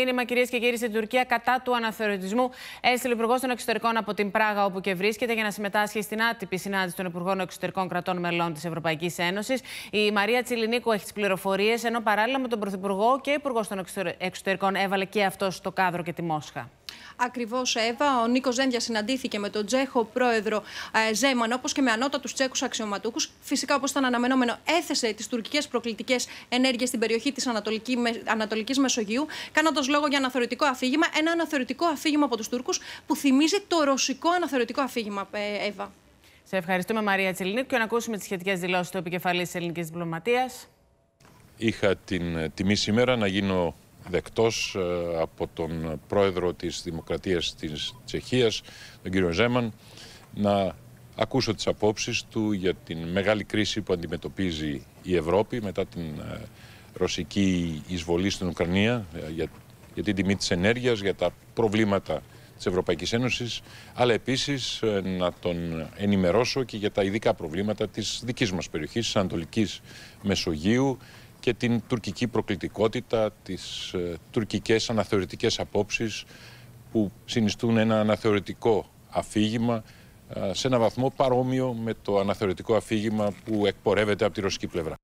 μήνυμα, κυρίες και κύριοι, στην Τουρκία κατά του αναθεωρητισμού έστειλε ο Υπουργός των Εξωτερικών από την Πράγα, όπου και βρίσκεται, για να συμμετάσχει στην άτυπη συνάντηση των Υπουργών Εξωτερικών Κρατών Μελών της Ευρωπαϊκής Ένωσης. Η Μαρία Τσιλινίκου έχει τις πληροφορίες, ενώ παράλληλα με τον Πρωθυπουργό και Υπουργός των Εξωτερικών έβαλε και αυτός στο κάδρο και τη Μόσχα. Ακριβώς, Εύα. Ο Νίκος Ζέντια συναντήθηκε με τον Τσέχο πρόεδρο ε, Ζέμαν, όπως και με ανώτατους Τσέχους αξιωματούχους. Φυσικά, όπως ήταν αναμενόμενο, έθεσε τις τουρκικές προκλητικές ενέργειες στην περιοχή της Ανατολική, Μεσογείου, κάνοντας λόγο για αναθεωρητικό αφήγημα. Ένα αναθεωρητικό αφήγημα από τους Τούρκους που θυμίζει το ρωσικό αναθεωρητικό αφήγημα, ε, Εύα. Σε ευχαριστούμε, Μαρία Τσελινίκου, και να ακούσουμε τις σχετικές δηλώσεις του επικεφαλής της ελληνικής διπλωματίας. Είχα την ε, τιμή σήμερα να γίνω δεκτός ε, από τον πρόεδρο της Δημοκρατίας της Τσεχίας, τον κύριο Ζέμαν, να ακούσω τις απόψεις του για την μεγάλη κρίση που αντιμετωπίζει η Ευρώπη μετά την ε, ρωσική εισβολή στην Ουκρανία, ε, για, για την τιμή της ενέργειας, για τα προβλήματα της Ευρωπαϊκής Ένωσης, αλλά επίσης να τον ενημερώσω και για τα ειδικά προβλήματα της δικής μας περιοχής, της Ανατολικής Μεσογείου, και την τουρκική προκλητικότητα, τις ε, τουρκικές αναθεωρητικές απόψεις που συνιστούν ένα αναθεωρητικό αφήγημα ε, σε ένα βαθμό παρόμοιο με το αναθεωρητικό αφήγημα που εκπορεύεται από τη ρωσική πλευρά.